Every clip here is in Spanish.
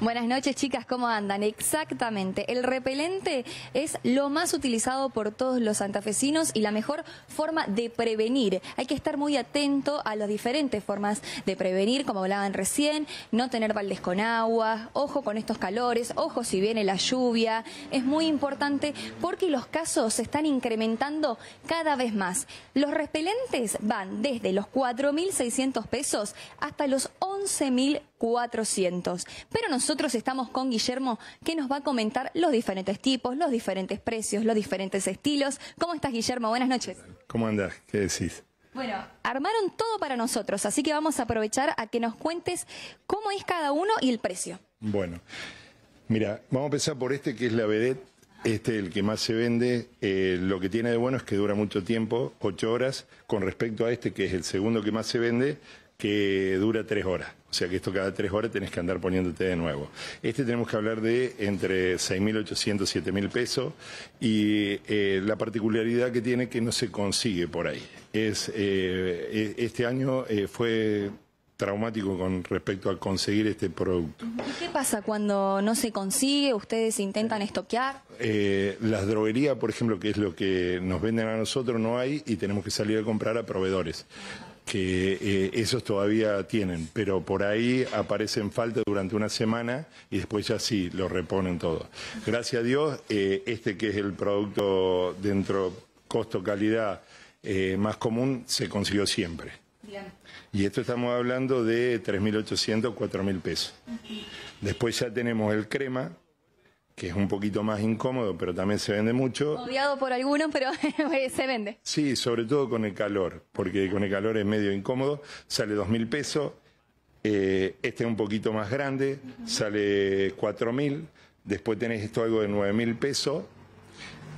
Buenas noches, chicas, ¿cómo andan? Exactamente, el repelente es lo más utilizado por todos los santafesinos y la mejor forma de prevenir. Hay que estar muy atento a las diferentes formas de prevenir, como hablaban recién, no tener baldes con agua, ojo con estos calores, ojo si viene la lluvia. Es muy importante porque los casos se están incrementando cada vez más. Los repelentes van desde los 4.600 pesos hasta los 11.000 400. Pero nosotros estamos con Guillermo que nos va a comentar los diferentes tipos, los diferentes precios, los diferentes estilos. ¿Cómo estás Guillermo? Buenas noches. ¿Cómo andas? ¿Qué decís? Bueno, armaron todo para nosotros, así que vamos a aprovechar a que nos cuentes cómo es cada uno y el precio. Bueno, mira, vamos a empezar por este que es la vedette, este el que más se vende. Eh, lo que tiene de bueno es que dura mucho tiempo, ocho horas, con respecto a este que es el segundo que más se vende, que dura tres horas. O sea que esto cada tres horas tenés que andar poniéndote de nuevo. Este tenemos que hablar de entre 6.800 y 7.000 pesos y eh, la particularidad que tiene que no se consigue por ahí. Es, eh, e-, este año eh, fue traumático con respecto a conseguir este producto. ¿Y qué pasa cuando no se consigue? ¿Ustedes intentan estoquear? las droguerías, por ejemplo, que es lo que nos venden a nosotros, no hay y tenemos que salir a comprar a proveedores que eh, esos todavía tienen, pero por ahí aparecen falta durante una semana y después ya sí, lo reponen todo. Gracias a Dios, eh, este que es el producto dentro costo-calidad eh, más común, se consiguió siempre. Y esto estamos hablando de 3.800, 4.000 pesos. Después ya tenemos el crema, que es un poquito más incómodo, pero también se vende mucho. Odiado por algunos, pero se vende. Sí, sobre todo con el calor, porque con el calor es medio incómodo, sale dos mil pesos, eh, este es un poquito más grande, sale cuatro mil, después tenés esto algo de nueve mil pesos,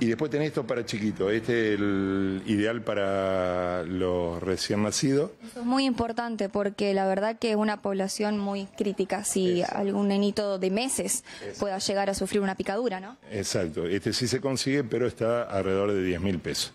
y después tenés esto para chiquito, este es el ideal para los recién nacidos. Eso es muy importante porque la verdad que es una población muy crítica si algún nenito de meses pueda llegar a sufrir una picadura, ¿no? Exacto, este sí se consigue, pero está alrededor de 10 mil pesos.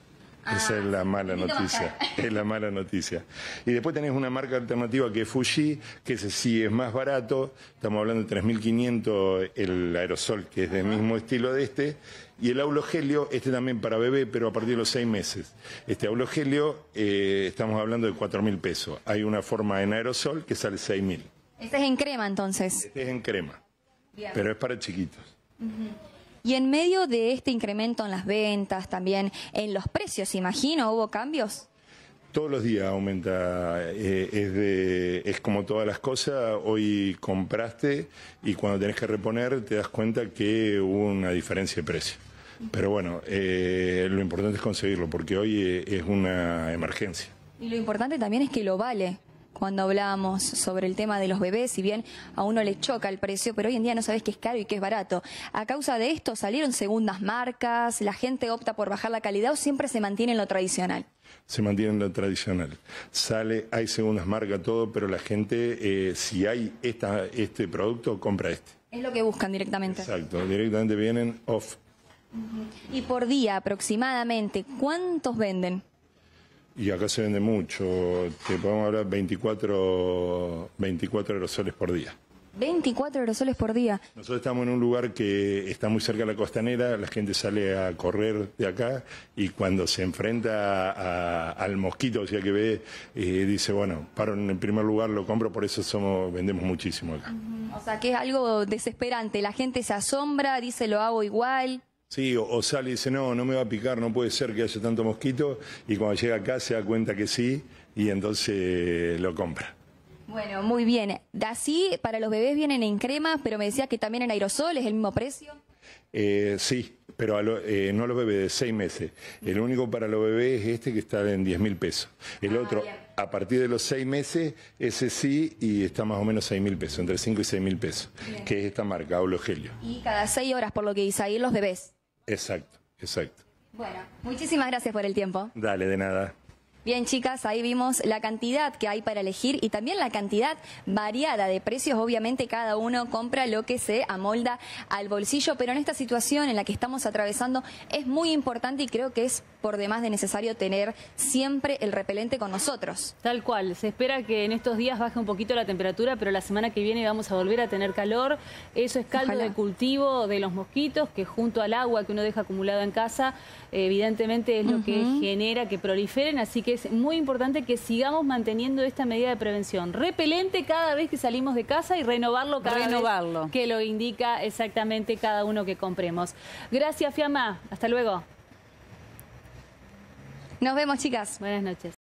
Esa es la ah, mala noticia. Es la mala noticia. Y después tenés una marca alternativa que es Fuji, que ese sí es más barato. Estamos hablando de 3.500 el aerosol, que es del mismo estilo de este. Y el aulogelio, este también para bebé, pero a partir de los seis meses. Este aulogelio, eh, estamos hablando de 4.000 pesos. Hay una forma en aerosol que sale 6.000. Este es en crema, entonces. Este es en crema. Pero es para chiquitos. Y en medio de este incremento en las ventas, también en los precios, imagino, hubo cambios. Todos los días aumenta, eh, es, de, es como todas las cosas, hoy compraste y cuando tenés que reponer te das cuenta que hubo una diferencia de precio. Pero bueno, eh, lo importante es conseguirlo porque hoy eh, es una emergencia. Y lo importante también es que lo vale, cuando hablábamos sobre el tema de los bebés, si bien a uno le choca el precio, pero hoy en día no sabes qué es caro y qué es barato. A causa de esto salieron segundas marcas, la gente opta por bajar la calidad o siempre se mantiene en lo tradicional. Se mantiene en lo tradicional. Sale, hay segundas marcas, todo, pero la gente, eh, si hay esta, este producto, compra este. Es lo que buscan directamente. Exacto, directamente vienen off. Y por día aproximadamente, ¿cuántos venden? y acá se vende mucho. Te podemos hablar 24, 24 aerosoles por día. 24 aerosoles por día. Nosotros estamos en un lugar que está muy cerca de la costanera, la gente sale a correr de acá y cuando se enfrenta al mosquito, o sea que ve, eh, dice, bueno, paro en primer lugar, lo compro, por eso somos, vendemos muchísimo acá. O sea que es algo desesperante, la gente se asombra, dice, lo hago igual. Sí, o, sale y dice, no, no me va a picar, no puede ser que haya tanto mosquito, y cuando llega acá se da cuenta que sí, y entonces lo compra. Bueno, muy bien. Así, para los bebés vienen en crema, pero me decía que también en aerosol es el mismo precio. Eh, sí, pero eh, no a los bebés de seis meses. El único para los bebés es este que está en 10 mil pesos. El ah, otro, a partir de los seis meses, ese sí y está más o menos 6 mil pesos, entre 5 y 6 mil pesos, que es esta marca, Aulogelio. Y cada seis horas, por lo que dice ahí, los bebés. Exacto, exacto. Bueno, muchísimas gracias por el tiempo. Dale, de nada. Bien, chicas, ahí vimos la cantidad que hay para elegir y también la cantidad variada de precios. Obviamente cada uno compra lo que se amolda al bolsillo, pero en esta situación en la que estamos atravesando es muy importante y creo que es por demás de necesario tener siempre el repelente con nosotros. Tal cual, se espera que en estos días baje un poquito la temperatura, pero la semana que viene vamos a volver a tener calor. Eso es caldo de cultivo de los mosquitos, que junto al agua que uno deja acumulado en casa, evidentemente es lo que genera que proliferen, así que es muy importante que sigamos manteniendo esta medida de prevención. Repelente cada vez que salimos de casa y renovarlo cada renovarlo. vez que lo indica exactamente cada uno que compremos. Gracias, Fiamma. Hasta luego. Nos vemos, chicas. Buenas noches.